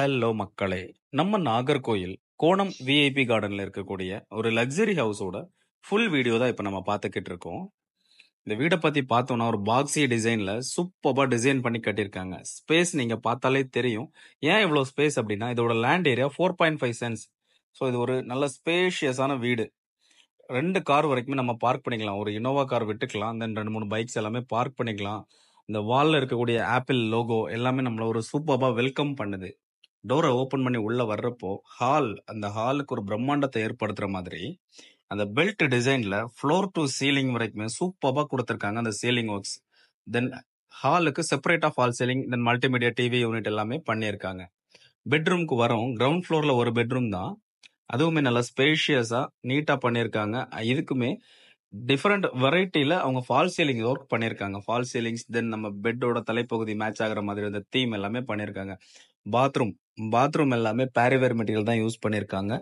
Hello மக்களே நம்ம நாகர்கோயில் கோணம் விஐபி கார்டனில் இருக்கக்கூடிய ஒரு லக்ஸரி ஹவுஸோட ஃபுல் வீடியோ தான் இப்போ நம்ம பார்த்துக்கிட்டு இருக்கோம் இந்த வீடை பற்றி பார்த்தோம்னா ஒரு பாக்ஸி டிசைனில் சூப்பராக டிசைன் பண்ணி கட்டியிருக்காங்க ஸ்பேஸ் நீங்கள் பார்த்தாலே தெரியும் ஏன் இவ்வளோ ஸ்பேஸ் அப்படின்னா இதோட land area four point five cents so இது ஒரு நல்ல ஸ்பேஷியஸான வீடு ரெண்டு கார் வரைக்குமே நம்ம பார்க் பண்ணிக்கலாம் ஒரு இனோவா கார் விட்டுக்கலாம் தென் ரெண்டு மூணு பைக்ஸ் எல்லாமே பார்க் பண்ணிக்கலாம் இந்த வாலில் இருக்கக்கூடிய ஆப்பிள் லோகோ எல்லாமே நம்மளை ஒரு சூப்பராக வெல்கம் பண்ணுது டோரை ஓப்பன் பண்ணி உள்ள வர்றப்போ ஹால் அந்த ஹாலுக்கு ஒரு பிரம்மாண்டத்தை ஏற்படுத்துற மாதிரி அந்த பெல்ட் டிசைன்ல ஃப்ளோர் டு சீலிங் வரைக்குமே சூப்பராக கொடுத்துருக்காங்க அந்த சீலிங் ஒர்க்ஸ் தென் ஹாலுக்கு செப்பரேட்டாக fall ceiling then multimedia TV unit எல்லாமே பண்ணியிருக்காங்க பெட்ரூம்க்கு வரும் கிரவுண்ட் ஃப்ளோரில் ஒரு பெட்ரூம் தான் அதுவுமே நல்லா ஸ்பேஷியஸாக நீட்டாக பண்ணியிருக்காங்க இதுக்குமே டிஃப்ரெண்ட் வெரைட்டியில் அவங்க ஃபால் சீலிங் ஒர்க் பண்ணியிருக்காங்க ஃபால் சீலிங்ஸ் தென் நம்ம பெட்டோட தலைப்பகுதி மேட்ச் ஆகிற மாதிரி அந்த தீம் எல்லாமே பண்ணியிருக்காங்க பாத்ரூம். பாத்ரூம் எல்லாமே பேரிவேர் மெட்டீரியல் தான் யூஸ் பண்ணியிருக்காங்க.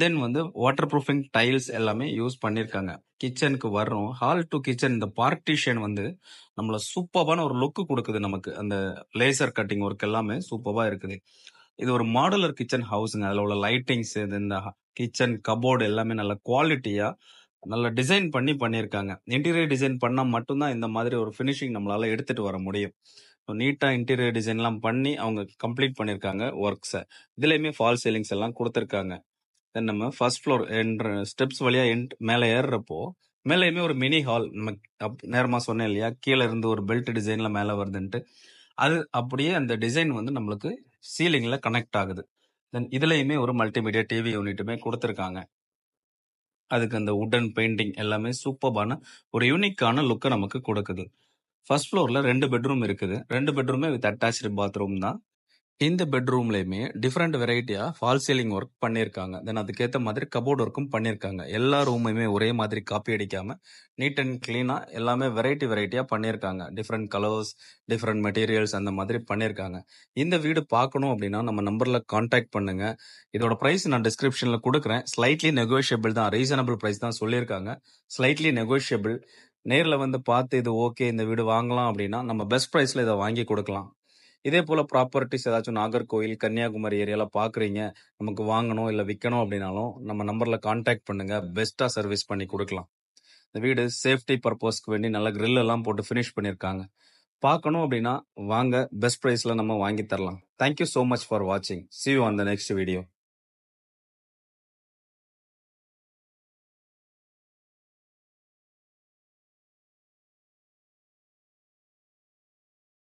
தென் வந்து வாட்டர் ப்ரூஃபிங் டைல்ஸ் எல்லாமே யூஸ் பண்ணியிருக்காங்க. கிச்சனுக்கு வர்றோம். ஹால் டு கிச்சன் இந்த பார்ட்டிஷன் வந்து நம்மளை சூப்பர்பான ஒரு லுக்கு கொடுக்குது நமக்கு. அந்த லேசர் கட்டிங் ஒர்க் எல்லாமே சூப்பர்பா இருக்குது. இது ஒரு மாடுலர் கிச்சன் ஹவுஸுங்க அதில் உள்ள லைட்டிங்ஸ் இது இந்த கிச்சன் கபோர்டு எல்லாமே நல்ல குவாலிட்டியா நல்லா டிசைன் பண்ணி பண்ணியிருக்காங்க. இன்டீரியர் டிசைன் பண்ணா மட்டும்தான் இந்த மாதிரி ஒரு ஃபினிஷிங் நம்மளால எடுத்துட்டு வர முடியும். நீட்டாக இன்டீரியர் டிசைன்லாம் பண்ணி அவங்க கம்ப்ளீட் பண்ணியிருக்காங்க ஒர்க்ஸை இதுலேயுமே ஃபால் சீலிங்ஸ் எல்லாம் கொடுத்துருக்காங்க தென் நம்ம ஃபர்ஸ்ட் ஃப்ளோர் என்ற ஸ்டெப்ஸ் வழியாக என் மேலே ஏறுறப்போ மேலேயுமே ஒரு மினி ஹால் நம்ம அப் நேரமாக சொன்னேன் இல்லையா கீழே இருந்து ஒரு பெல்ட் டிசைனில் மேலே வருதுன்ட்டு அது அப்படியே அந்த டிசைன் வந்து நம்மளுக்கு சீலிங்கில் கனெக்ட் ஆகுது தென் இதுலேயுமே ஒரு மல்டிமீடியா டிவி யூனிட்டுமே கொடுத்துருக்காங்க அதுக்கு அந்த உடன் பெயிண்டிங் எல்லாமே சூப்பர்பான ஒரு யூனிக்கான லுக்கை நமக்கு கொடுக்குது ஃபர்ஸ்ட் ஃப்ளோரில் ரெண்டு பெட்ரூம் இருக்குது ரெண்டு பெட்ரூமே வித் அட்டாச்சு பாத்ரூம் தான் இந்த பெட்ரூம்லேயுமே டிஃப்ரெண்ட் வெரைட்டியாக ஃபால் சீலிங் ஒர்க் பண்ணியிருக்காங்க தென் அதுக்கேற்ற மாதிரி கபோர்ட் ஒர்க்கும் பண்ணியிருக்காங்க எல்லா ரூமுமே ஒரே மாதிரி காப்பி அடிக்காமல் நீட் அண்ட் க்ளீனாக எல்லாமே வெரைட்டி வெரைட்டியாக பண்ணியிருக்காங்க டிஃப்ரெண்ட் கலர்ஸ் டிஃப்ரெண்ட் மெட்டீரியல்ஸ் அந்த மாதிரி பண்ணியிருக்காங்க இந்த வீடு பார்க்கணும் அப்படின்னா நம்ம நம்பரில் கான்டாக்ட் பண்ணுங்கள் இதோட ப்ரைஸ் நான் டிஸ்கிரிப்ஷனில் கொடுக்குறேன் ஸ்லைட்லி நெகோஷியபிள் தான் ரீசனபிள் ப்ரைஸ் தான் சொல்லியிருக்காங்க ஸ்லைட்லி நெகோஷியபிள் நேரில் வந்து பார்த்து இது ஓகே இந்த வீடு வாங்கலாம் அப்படின்னா நம்ம பெஸ்ட் ப்ரைஸில் இதை வாங்கி கொடுக்கலாம். இதே போல் ப்ராப்பர்ட்டிஸ் ஏதாச்சும் நாகர்கோவில் கன்னியாகுமரி ஏரியாவில் பார்க்குறீங்க. நமக்கு வாங்கணும் இல்லை விற்கணும் அப்படின்னாலும் நம்ம நம்பரில் கான்டாக்ட் பண்ணுங்கள் பெஸ்ட்டாக சர்வீஸ் பண்ணி கொடுக்கலாம். இந்த வீடு சேஃப்டி பர்பஸ்க்கு வேண்டி நல்லா கிரில் எல்லாம் போட்டு ஃபினிஷ் பண்ணியிருக்காங்க. பார்க்கணும் அப்படின்னா வாங்க பெஸ்ட் ப்ரைஸில் நம்ம வாங்கி தரலாம். Thank you so much for வாட்சிங். See you on the next video.